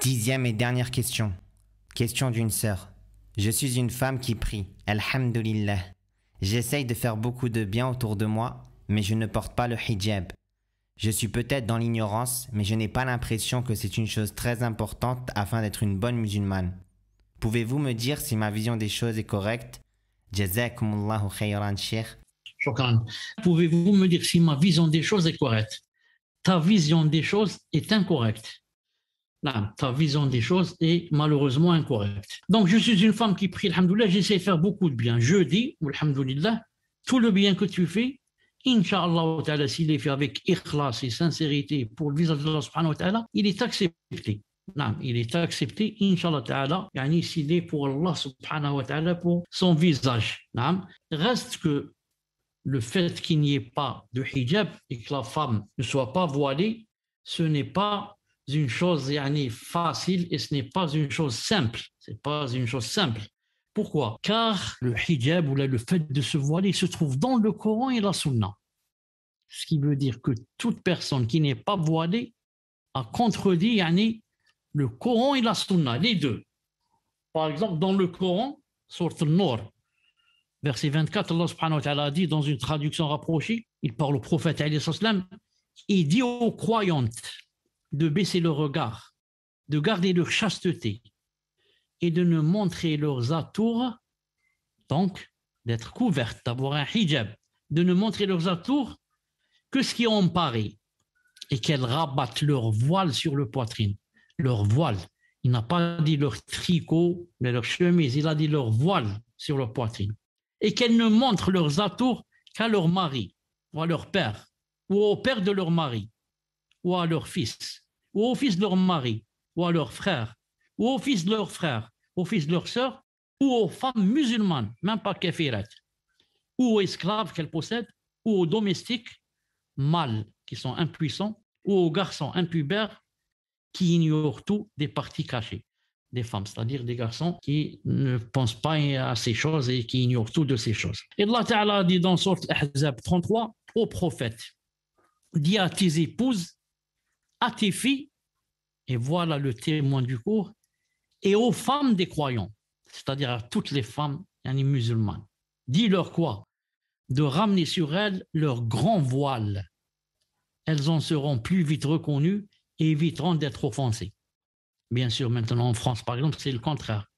Dixième et dernière question. Question d'une sœur. Je suis une femme qui prie. Alhamdulillah. J'essaye de faire beaucoup de bien autour de moi, mais je ne porte pas le hijab. Je suis peut-être dans l'ignorance, mais je n'ai pas l'impression que c'est une chose très importante afin d'être une bonne musulmane. Pouvez-vous me dire si ma vision des choses est correcte Jazakumullahu khayran, Pouvez-vous me dire si ma vision des choses est correcte Ta vision des choses est incorrecte ta vision des choses est malheureusement incorrecte. Donc, je suis une femme qui prie, alhamdoulilah, j'essaie de faire beaucoup de bien. Je dis, alhamdoulilah, tout le bien que tu fais, Taala s'il est fait avec éclat et sincérité pour le visage de subhanahu wa ta'ala, il est accepté. Non, il est accepté, Inch'Allah ta'ala, s'il est pour Allah ta'ala, pour son visage. Reste que le fait qu'il n'y ait pas de hijab et que la femme ne soit pas voilée, ce n'est pas une chose facile et ce n'est pas une chose simple. Ce n'est pas une chose simple. Pourquoi Car le hijab ou le fait de se voiler se trouve dans le Coran et la Sunna. Ce qui veut dire que toute personne qui n'est pas voilée a contredit le Coran et la Sunna, les deux. Par exemple, dans le Coran, sourate le verset 24, Allah subhanahu dit dans une traduction rapprochée, il parle au prophète, il dit aux croyantes, de baisser le regard, de garder leur chasteté et de ne montrer leurs atours, donc d'être couvertes, d'avoir un hijab, de ne montrer leurs atours que ce qui est emparé et qu'elles rabattent leur voile sur le poitrine, leur voile. Il n'a pas dit leur tricot, mais leur chemise, il a dit leur voile sur leur poitrine. Et qu'elles ne montrent leurs atours qu'à leur mari, ou à leur père, ou au père de leur mari, ou à leur fils, ou au fils de leur mari, ou à leurs frères, ou au fils de leurs frères, au fils de leurs sœurs, ou aux femmes musulmanes, même pas kafirat, ou aux esclaves qu'elles possèdent, ou aux domestiques mâles qui sont impuissants, ou aux garçons impubères qui ignorent tout des parties cachées des femmes, c'est-à-dire des garçons qui ne pensent pas à ces choses et qui ignorent tout de ces choses. Et Allah Ta'ala dit dans Sourate Al-Ahzab 33 au prophète, dit à tes épouses à tes filles, et voilà le témoin du cours, et aux femmes des croyants, c'est-à-dire à toutes les femmes yani musulmanes. Dis-leur quoi De ramener sur elles leur grand voile. Elles en seront plus vite reconnues et éviteront d'être offensées. Bien sûr, maintenant en France, par exemple, c'est le contraire.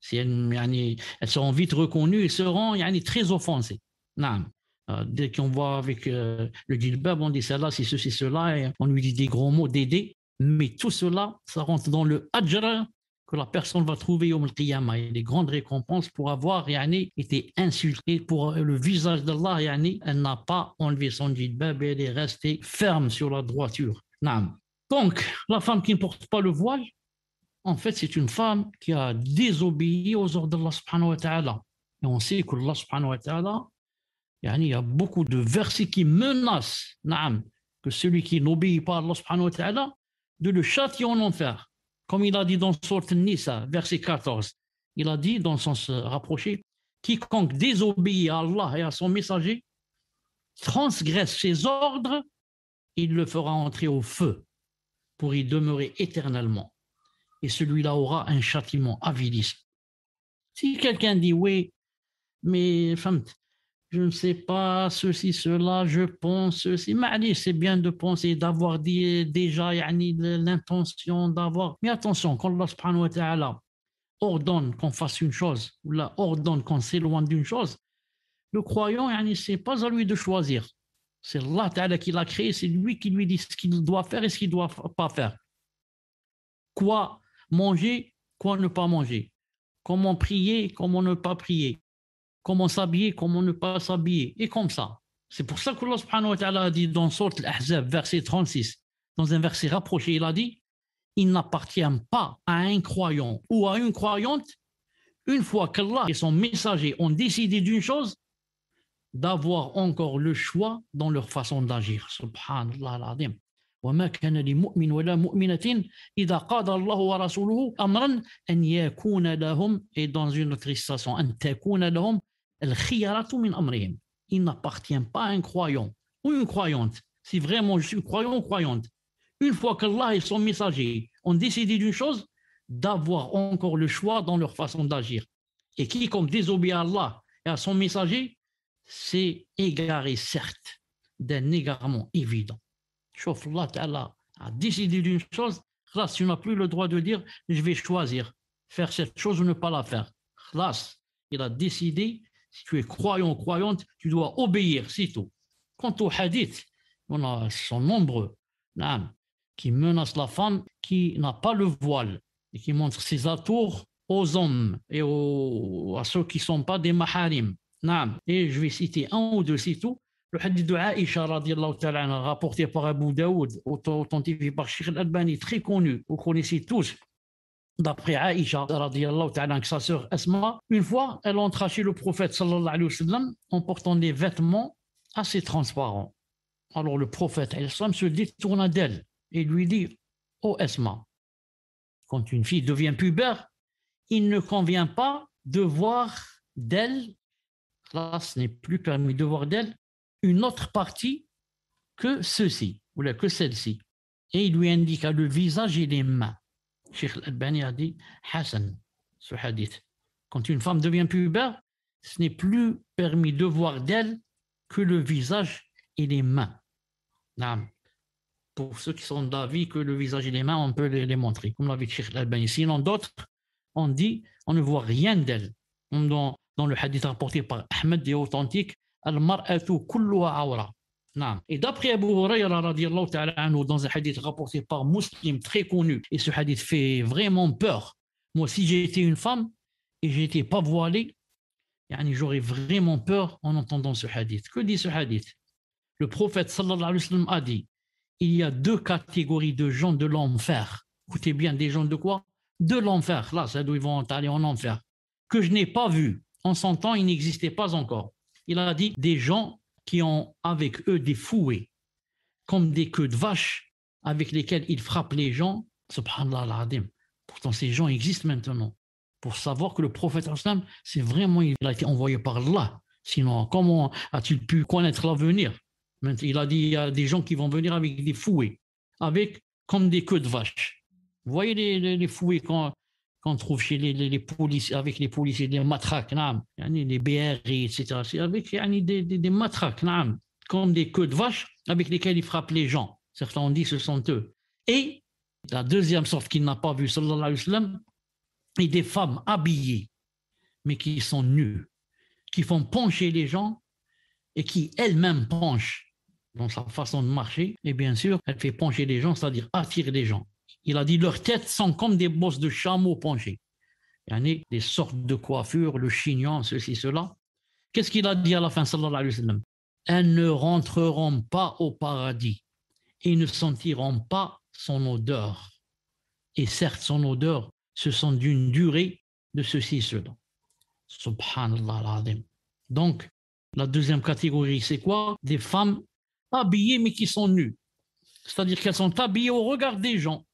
Si elles, elles seront vite reconnues et seront yani, très offensées. Non. Euh, dès qu'on voit avec euh, le djidbab, on dit cela, c'est ceci, cela, et on lui dit des gros mots, d'aider. Mais tout cela, ça rentre dans le ajra que la personne va trouver au Qiyamah et les grandes récompenses pour avoir yani, été insultée pour euh, le visage d'Allah. Yani, elle n'a pas enlevé son djidbab, elle est restée ferme sur la droiture. Nam Donc, la femme qui ne porte pas le voile, en fait, c'est une femme qui a désobéi aux ordres de subhanahu Et on sait que Allah il y a beaucoup de versets qui menacent que celui qui n'obéit pas à Allah de le châtier en enfer. Comme il a dit dans Sourate Nisa, verset 14, il a dit dans le sens euh, rapproché, quiconque désobéit à Allah et à son messager, transgresse ses ordres, il le fera entrer au feu pour y demeurer éternellement. Et celui-là aura un châtiment avilissant. Si quelqu'un dit oui, mais je ne sais pas, ceci, cela, je pense ceci. Mais c'est bien de penser, d'avoir dit déjà l'intention, d'avoir. Mais attention, quand Allah subhanahu wa ta'ala ordonne qu'on fasse une chose, ou ordonne qu'on s'éloigne d'une chose, le croyant, ce n'est pas à lui de choisir. C'est Allah qui l'a créé, c'est lui qui lui dit ce qu'il doit faire et ce qu'il ne doit pas faire. Quoi manger, quoi ne pas manger. Comment prier, comment ne pas prier comment s'habiller, comment ne pas s'habiller, et comme ça. C'est pour ça que Allah a dit dans Sourate Al-Ahzab, verset 36, dans un verset rapproché, il a dit Il n'appartient pas à un croyant ou à une croyante, une fois qu'Allah et son messager ont décidé d'une chose, d'avoir encore le choix dans leur façon d'agir. Subhanallah dans une il n'appartient pas à un croyant ou une croyante si vraiment je suis croyant ou croyante une fois qu'Allah et son messager ont décidé d'une chose d'avoir encore le choix dans leur façon d'agir et qui, comme désobéit à Allah et à son messager s'est égaré certes d'un égarement évident Chauffe Allah Ta'ala a décidé d'une chose, khlas, tu n'as plus le droit de dire je vais choisir, faire cette chose ou ne pas la faire. Khlas, il a décidé, si tu es croyant ou croyante, tu dois obéir, c'est tout. Quant aux hadiths, on a, sont nombreux, qui menacent la femme qui n'a pas le voile et qui montre ses atours aux hommes et aux, à ceux qui ne sont pas des maharim. Et je vais citer un ou deux, c'est tout. Le hadith de Aïcha, rapporté par Abu Daoud, authentifié par Sheikh al-Albani, très connu, vous connaissez tous, d'après Aïcha, que sa sœur Esma, une fois, elle entra chez le prophète en portant des vêtements assez transparents. Alors le prophète sallam, se détourna d'elle et lui dit Ô oh Asma, quand une fille devient pubère, il ne convient pas de voir d'elle, là ce n'est plus permis de voir d'elle, une autre partie que ceci, ou que celle-ci. Et il lui indiqua ah, le visage et les mains. Cheikh al bani a dit Hassan, ce hadith. Quand une femme devient pubère, ce n'est plus permis de voir d'elle que le visage et les mains. Pour ceux qui sont d'avis que le visage et les mains, on peut les, montrer, comme l'avis de Cheikh al bani Sinon, d'autres, on dit on ne voit rien d'elle. Dans, dans le hadith rapporté par Ahmed, est authentique et d'après Abu Huraira, dans un hadith rapporté par Muslim très connu, et ce hadith fait vraiment peur. Moi, si j'étais une femme et j'étais pas voilée, j'aurais vraiment peur en entendant ce hadith. Que dit ce hadith Le prophète sallallahu alayhi wa a dit il y a deux catégories de gens de l'enfer. Écoutez bien, des gens de quoi De l'enfer. Là, c'est d'où ils vont aller en enfer. Que je n'ai pas vu. En son temps, ils n'existaient pas encore il a dit des gens qui ont avec eux des fouets, comme des queues de vache avec lesquelles ils frappent les gens. Subhanallah al Pourtant, ces gens existent maintenant. Pour savoir que le prophète c'est vraiment, il a été envoyé par Allah. Sinon, comment a-t-il pu connaître l'avenir Il a dit, il y a des gens qui vont venir avec des fouets, avec comme des queues de vache. Vous voyez les, fouets quand on trouve chez les, les, policiers, avec les policiers, des matraques, les BRI, etc. avec des, des, des matraques, comme des queues de vache avec lesquelles ils frappent les gens. Certains ont dit ce sont eux. Et la deuxième sorte qu'il n'a pas vue, sallallahu alayhi wa sallam, est des femmes habillées, mais qui sont nues, qui font pencher les gens et qui elles-mêmes penchent dans sa façon de marcher. Et bien sûr, elle fait pencher les gens, c'est-à-dire attirer les gens. Il a dit leurs têtes sont comme des bosses de chameau penchées. a des sortes de coiffures, le chignon, ceci, cela. Qu'est-ce qu'il a dit à la fin, Elles ne rentreront pas au paradis et ne sentiront pas son odeur. Et certes, son odeur, ce sont d'une durée de ceci, cela. Subhanallah Donc, la deuxième catégorie, c'est quoi Des femmes habillées mais qui sont nues. C'est-à-dire qu'elles sont habillées au regard des gens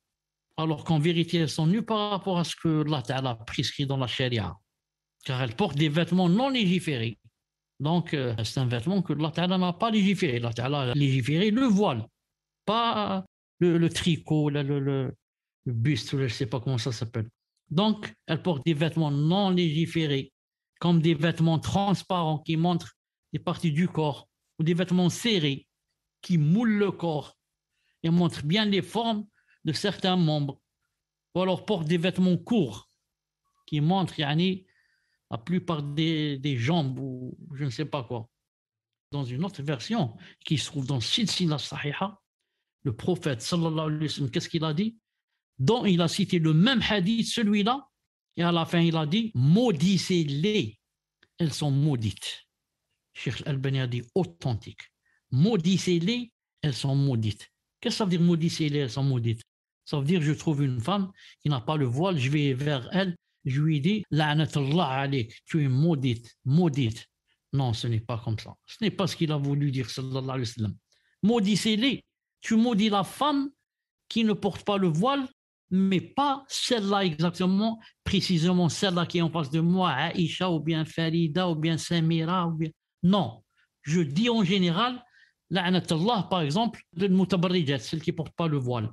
alors qu'en vérité, elles sont nues par rapport à ce que Allah Ta'ala prescrit dans la charia, car elles portent des vêtements non légiférés. Donc, euh, c'est un vêtement que Allah Ta'ala n'a pas légiféré. Allah Ta'ala a légiféré le voile, pas le, tricot, le, buste, je ne sais pas comment ça s'appelle. Donc, elles portent des vêtements non légiférés, comme des vêtements transparents qui montrent des parties du corps, ou des vêtements serrés qui moulent le corps et montrent bien les formes de certains membres, ou alors portent des vêtements courts qui montrent la plupart des, jambes ou je ne sais pas quoi. Dans une autre version qui se trouve dans Silsila Sahiha, le prophète, sallallahu alayhi wa sallam, qu'est-ce qu'il a dit Dont il a cité le même hadith, celui-là, et à la fin, il a dit Maudissez-les, elles sont maudites. Cheikh al bani a dit authentique. Maudissez-les, elles sont maudites. Qu'est-ce que ça veut dire maudissez-les, elles sont maudites ça veut dire, je trouve une femme qui n'a pas le voile, je vais vers elle, je lui dis, alik, tu es maudite, maudite. Non, ce n'est pas comme ça. Ce n'est pas ce qu'il a voulu dire, sallallahu alayhi wa sallam. Maudissez-les. Tu maudis la femme qui ne porte pas le voile, mais pas celle-là exactement, précisément celle-là qui est en face de moi, Aïcha ou bien Farida ou bien Samira. Ou bien... Non, je dis en général, Allah par exemple, de mutabarijat, celle qui ne porte pas le voile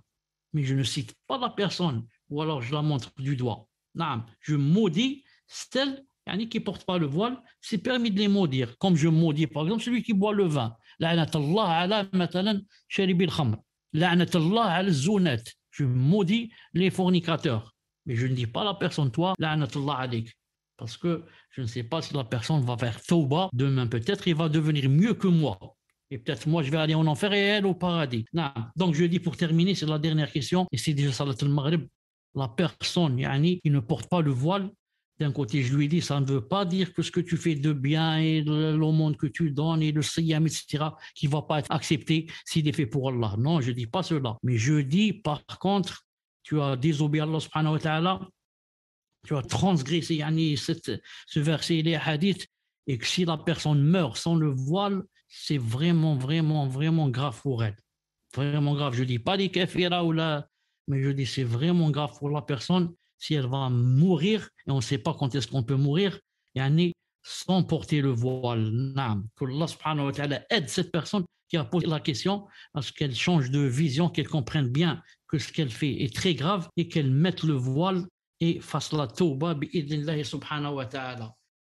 mais je ne cite pas la personne, ou alors je la montre du doigt. Non, je maudis celle qui ne porte pas le voile, c'est permis de les maudire. Comme je maudis, par exemple, celui qui boit le vin. Je maudis les fornicateurs. Mais je ne dis pas la personne, toi, parce que je ne sais pas si la personne va faire tauba demain. Peut-être il va devenir mieux que moi. Et peut-être moi, je vais aller en enfer et elle au paradis. Non. Donc, je dis pour terminer, c'est la dernière question, et c'est déjà Salat al-Maghrib. La personne, yani, qui ne porte pas le voile, d'un côté, je lui dis, ça ne veut pas dire que ce que tu fais de bien et le monde que tu donnes et le siyam, etc., qui ne va pas être accepté s'il est fait pour Allah. Non, je ne dis pas cela. Mais je dis, par contre, tu as désobéi à Allah subhanahu wa ta'ala, tu as transgressé yani, ce verset, les hadiths, et que si la personne meurt sans le voile, c'est vraiment, vraiment, vraiment grave pour elle. Vraiment grave. Je ne dis pas des kafira ah, ou là, mais je dis c'est vraiment grave pour la personne si elle va mourir, et on ne sait pas quand est-ce qu'on peut mourir, yani, sans porter le voile. Que Allah subhanahu wa ta'ala aide cette personne qui a posé la question à ce qu'elle change de vision, qu'elle comprenne bien que ce qu'elle fait est très grave et qu'elle mette le voile et fasse la tauba bi subhanahu wa ta'ala.